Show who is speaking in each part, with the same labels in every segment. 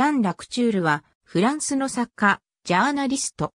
Speaker 1: ジャン・ラクチュールは、フランスの作家、ジャーナリスト。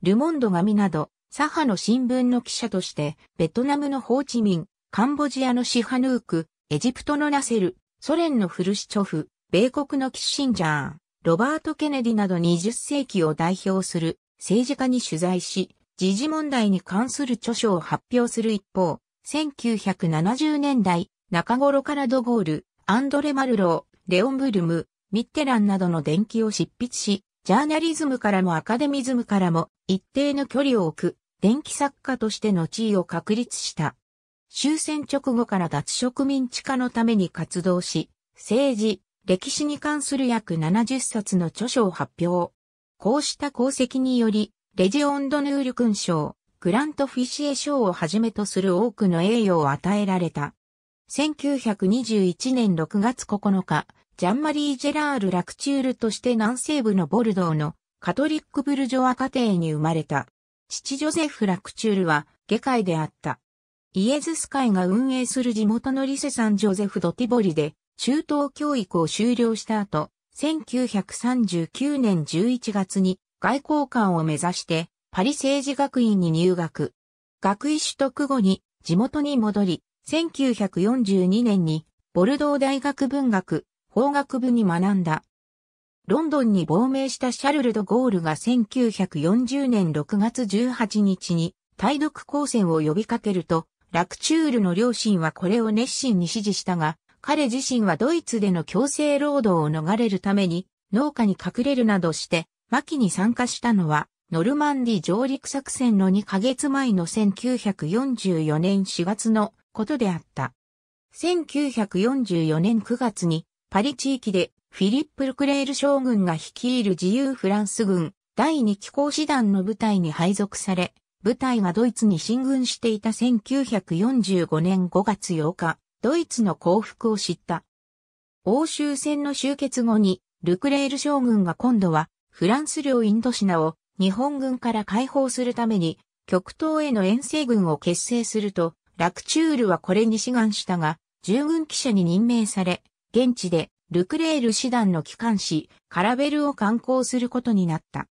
Speaker 1: ルモンドミなど、左派の新聞の記者として、ベトナムのホーチミン、カンボジアのシハヌーク、エジプトのナセル、ソ連のフルシチョフ、米国のキッシンジャーロバート・ケネディなど20世紀を代表する政治家に取材し、時事問題に関する著書を発表する一方、1970年代中頃からドゴール、アンドレ・マルロー、レオン・ブルム、ミッテランなどの伝記を執筆し、ジャーナリズムからもアカデミズムからも一定の距離を置く、伝記作家としての地位を確立した。終戦直後から脱植民地化のために活動し、政治、歴史に関する約70冊の著書を発表。こうした功績により、レジオンドヌール勲章、グラントフィシエ賞をはじめとする多くの栄誉を与えられた。1921年6月9日、ジャンマリー・ジェラール・ラクチュールとして南西部のボルドーのカトリックブルジョア家庭に生まれた。父ジョゼフ・ラクチュールは下界であった。イエズス会が運営する地元のリセサン・ジョゼフ・ドティボリで中等教育を修了した後、1939年11月に外交官を目指してパリ政治学院に入学。学位取得後に地元に戻り、1942年にボルドー大学文学法学部に学んだ。ロンドンに亡命したシャルル・ド・ゴールが1940年6月18日に対独抗戦を呼びかけると、ラクチュールの両親はこれを熱心に支持したが、彼自身はドイツでの強制労働を逃れるために農家に隠れるなどして、末期に参加したのは、ノルマンディ上陸作戦の2ヶ月前の1944年4月のことであった。1944年9月にパリ地域でフィリップ・ルクレール将軍が率いる自由フランス軍第二機構師団の部隊に配属され、部隊はドイツに進軍していた1945年5月8日、ドイツの降伏を知った。欧州戦の終結後に、ルクレール将軍が今度はフランス領インドシナを日本軍から解放するために極東への遠征軍を結成すると、ラクチュールはこれに志願したが、従軍記者に任命され、現地でルクレール師団の機関士、カラベルを観光することになった。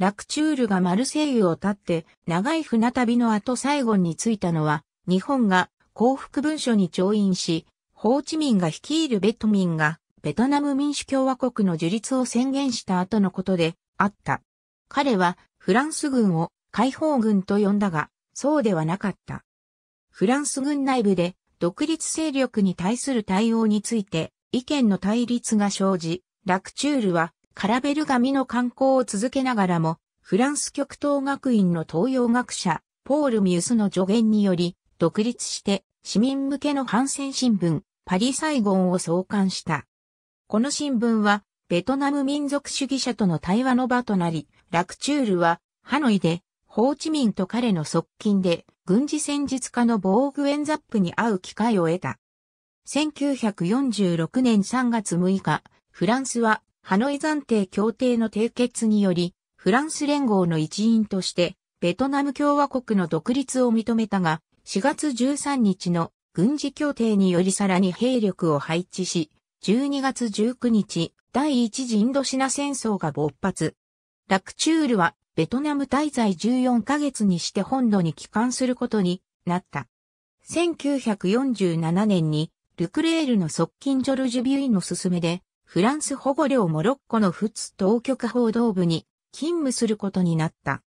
Speaker 1: ラクチュールがマルセイユを立って長い船旅の後最後に着いたのは、日本が幸福文書に調印し、ホーチミンが率いるベトミンがベトナム民主共和国の樹立を宣言した後のことであった。彼はフランス軍を解放軍と呼んだが、そうではなかった。フランス軍内部で独立勢力に対する対応について意見の対立が生じ、ラクチュールはカラベル紙の観光を続けながらも、フランス極東学院の東洋学者、ポール・ミュスの助言により、独立して市民向けの反戦新聞、パリ・サイゴンを創刊した。この新聞は、ベトナム民族主義者との対話の場となり、ラクチュールは、ハノイで、ホーチミンと彼の側近で、軍事戦術家のボーグエンザップに会う機会を得た。1946年3月6日、フランスはハノイ暫定協定の締結により、フランス連合の一員として、ベトナム共和国の独立を認めたが、4月13日の軍事協定によりさらに兵力を配置し、12月19日、第一次インドシナ戦争が勃発。ラクチュールはベトナム滞在14ヶ月にして本土に帰還することになった。1947年にルクレールの側近ジョルジュ・ビュイの勧めで、フランス保護領モロッコのツ当局報道部に勤務することになった。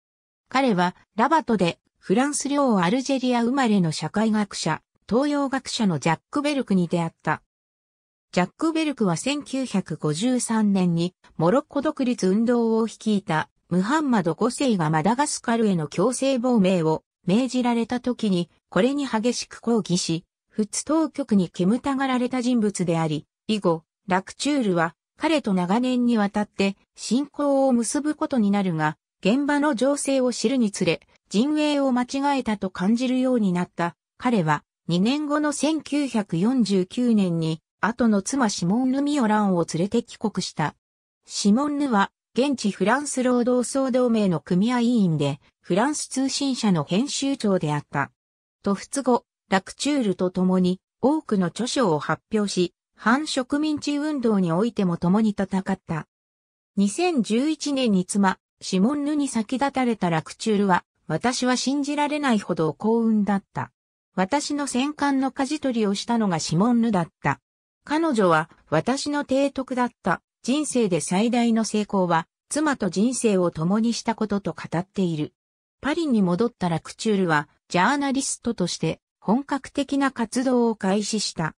Speaker 1: 彼はラバトでフランス領アルジェリア生まれの社会学者、東洋学者のジャック・ベルクに出会った。ジャック・ベルクは1953年にモロッコ独立運動を率いたムハンマド5世がマダガスカルへの強制亡命を命じられた時に、これに激しく抗議し、仏当局に煙たがられた人物であり、以後、ラクチュールは彼と長年にわたって信仰を結ぶことになるが、現場の情勢を知るにつれ、陣営を間違えたと感じるようになった。彼は、2年後の1949年に、後の妻シモンヌ・ミオランを連れて帰国した。シモンヌは、現地フランス労働総同盟の組合委員で、フランス通信社の編集長であった。と仏後、ラクチュールと共に多くの著書を発表し、反植民地運動においても共に戦った。2011年に妻、シモンヌに先立たれたラクチュールは、私は信じられないほど幸運だった。私の戦艦の舵取りをしたのがシモンヌだった。彼女は私の提督だった。人生で最大の成功は、妻と人生を共にしたことと語っている。パリに戻ったラクチュールは、ジャーナリストとして本格的な活動を開始した。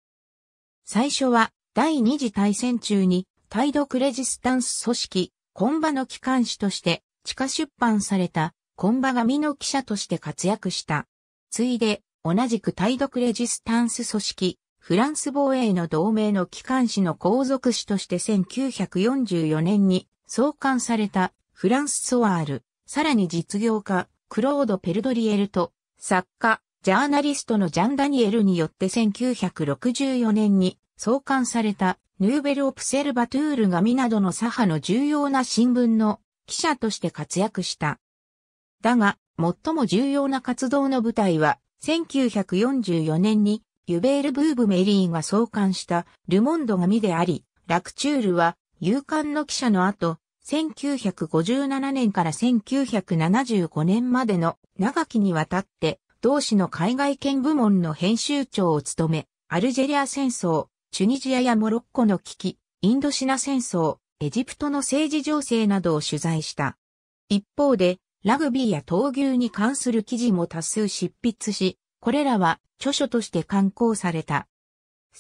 Speaker 1: 最初は、第二次大戦中に、態度クレジスタンス組織、コンバの機関紙として、地下出版された、コンバ紙の記者として活躍した。ついで、同じく態度クレジスタンス組織、フランス防衛の同盟の機関士の皇族士として1944年に創刊されたフランス・ソワール、さらに実業家、クロード・ペルドリエルと、作家、ジャーナリストのジャン・ダニエルによって1964年に創刊されたヌーベル・オプセルバトゥール紙などの左派の重要な新聞の記者として活躍した。だが、最も重要な活動の舞台は1944年にユベール・ブーブ・メリーが創刊したルモンド紙であり、ラクチュールは、勇敢の記者の後、1957年から1975年までの長きにわたって、同氏の海外圏部門の編集長を務め、アルジェリア戦争、チュニジアやモロッコの危機、インドシナ戦争、エジプトの政治情勢などを取材した。一方で、ラグビーや闘牛に関する記事も多数執筆し、これらは著書として刊行された。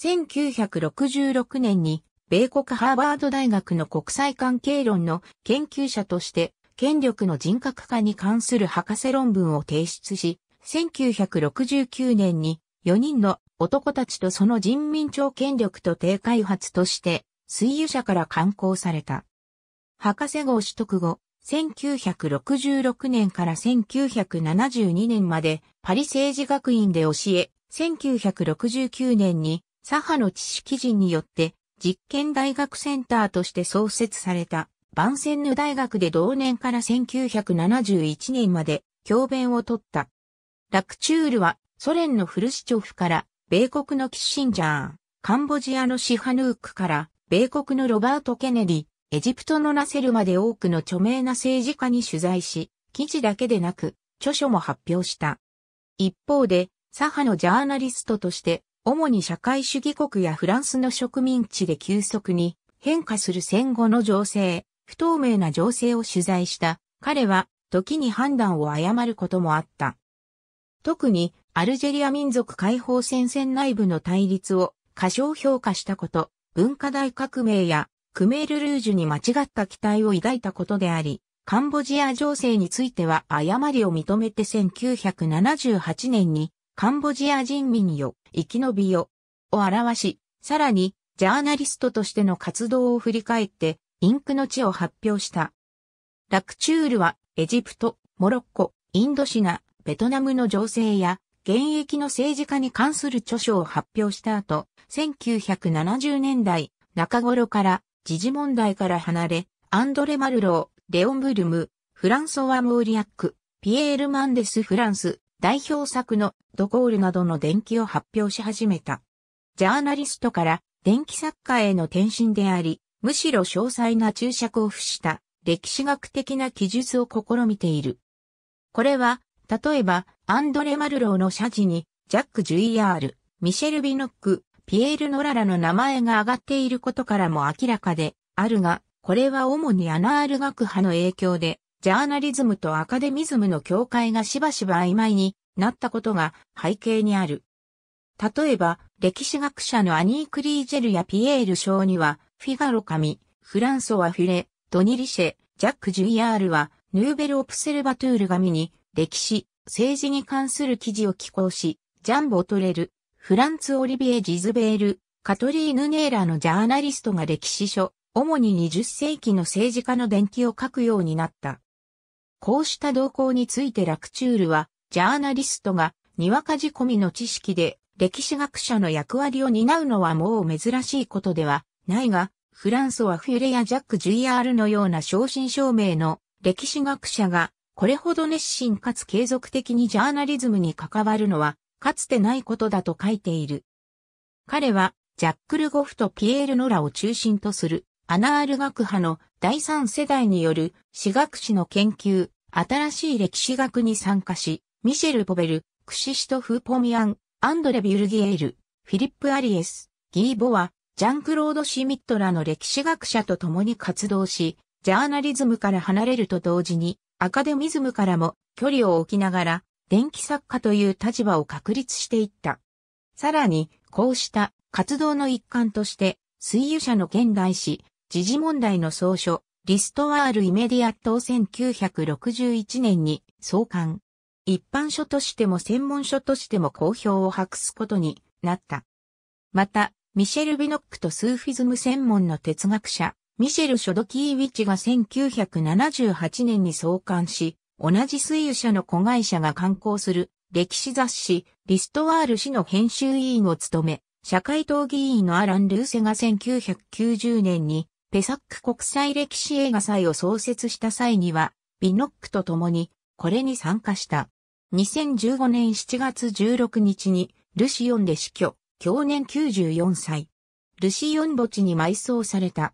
Speaker 1: 1966年に米国ハーバード大学の国際関係論の研究者として権力の人格化に関する博士論文を提出し、1969年に4人の男たちとその人民庁権力と低開発として、水油社から刊行された。博士号取得後、1966年から1972年までパリ政治学院で教え、1969年に左派の知識人によって実験大学センターとして創設されたバンセンヌ大学で同年から1971年まで教鞭を取った。ラクチュールはソ連のフルシチョフから米国のキッシンジャーカンボジアのシハヌークから米国のロバート・ケネディ、エジプトのナセルまで多くの著名な政治家に取材し、記事だけでなく、著書も発表した。一方で、左派のジャーナリストとして、主に社会主義国やフランスの植民地で急速に変化する戦後の情勢、不透明な情勢を取材した彼は時に判断を誤ることもあった。特にアルジェリア民族解放戦線内部の対立を過小評価したこと、文化大革命やクメールルージュに間違った期待を抱いたことであり、カンボジア情勢については誤りを認めて1978年にカンボジア人民よ、生き延びよ、を表し、さらに、ジャーナリストとしての活動を振り返って、インクの地を発表した。ラクチュールは、エジプト、モロッコ、インドシナ、ベトナムの情勢や、現役の政治家に関する著書を発表した後、1970年代中頃から時事問題から離れ、アンドレ・マルロー、レオン・ブルム、フランソワ・ムーリアック、ピエール・マンデス・フランス、代表作のドコールなどの伝記を発表し始めた。ジャーナリストから伝記作家への転身であり、むしろ詳細な注釈を付した歴史学的な記述を試みている。これは、例えば、アンドレ・マルローの写事に、ジャック・ジュイヤール、ミシェル・ビノック、ピエール・ノララの名前が挙がっていることからも明らかであるが、これは主にアナール学派の影響で、ジャーナリズムとアカデミズムの境界がしばしば曖昧になったことが背景にある。例えば、歴史学者のアニー・クリージェルやピエール・ショーには、フィガロ神、フランソワ・フィレ、ドニリシェ、ジャック・ジュイヤールは、ヌーベル・オプセルバトゥールミに、歴史、政治に関する記事を寄稿し、ジャンボ・トレル、フランツ・オリビエ・ジズベール、カトリーヌ・ネーラのジャーナリストが歴史書、主に20世紀の政治家の伝記を書くようになった。こうした動向についてラクチュールは、ジャーナリストが、にわか仕込みの知識で、歴史学者の役割を担うのはもう珍しいことではないが、フランソワ・フュレやジャック・ジュイアールのような正真正銘の歴史学者が、これほど熱心かつ継続的にジャーナリズムに関わるのはかつてないことだと書いている。彼は、ジャックル・ゴフとピエール・ノラを中心とする、アナール学派の第三世代による、私学史の研究、新しい歴史学に参加し、ミシェル・ポベル、クシシトフ・ポミアン、アンドレ・ビュルギエール、フィリップ・アリエス、ギー・ボワ、ジャンクロード・シミットらの歴史学者と共に活動し、ジャーナリズムから離れると同時に、アカデミズムからも距離を置きながら、電気作家という立場を確立していった。さらに、こうした活動の一環として、水油社の現代史、時事問題の総書、リストワール・イメディアットを1961年に創刊。一般書としても専門書としても好評を博すことになった。また、ミシェル・ビノックとスーフィズム専門の哲学者、ミシェル・ショドキーウィチが1978年に創刊し、同じ水油社の子会社が刊行する歴史雑誌リストワール氏の編集委員を務め、社会党議員のアラン・ルーセが1990年にペサック国際歴史映画祭を創設した際には、ビノックと共にこれに参加した。2015年7月16日にルシオンで死去、去年94歳。ルシオン墓地に埋葬された。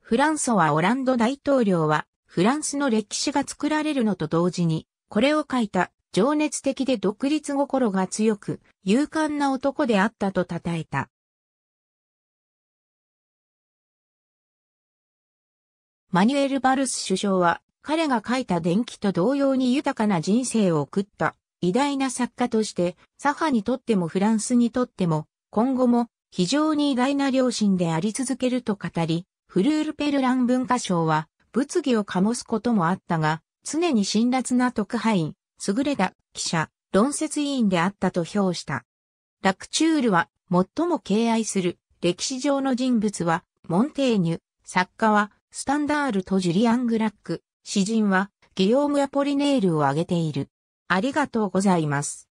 Speaker 1: フランソワ・オランド大統領はフランスの歴史が作られるのと同時に、これを書いた情熱的で独立心が強く、勇敢な男であったと称えた。マニュエル・バルス首相は、彼が書いた伝記と同様に豊かな人生を送った偉大な作家として、サハにとってもフランスにとっても、今後も非常に偉大な良心であり続けると語り、フルール・ペルラン文化賞は物議を醸すこともあったが、常に辛辣な特派員、優れた記者、論説委員であったと評した。ラクチュールは最も敬愛する歴史上の人物は、モンテーニュ、作家は、スタンダールとジュリアン・グラック、詩人は、ギヨーム・アポリネールを挙げている。ありがとうございます。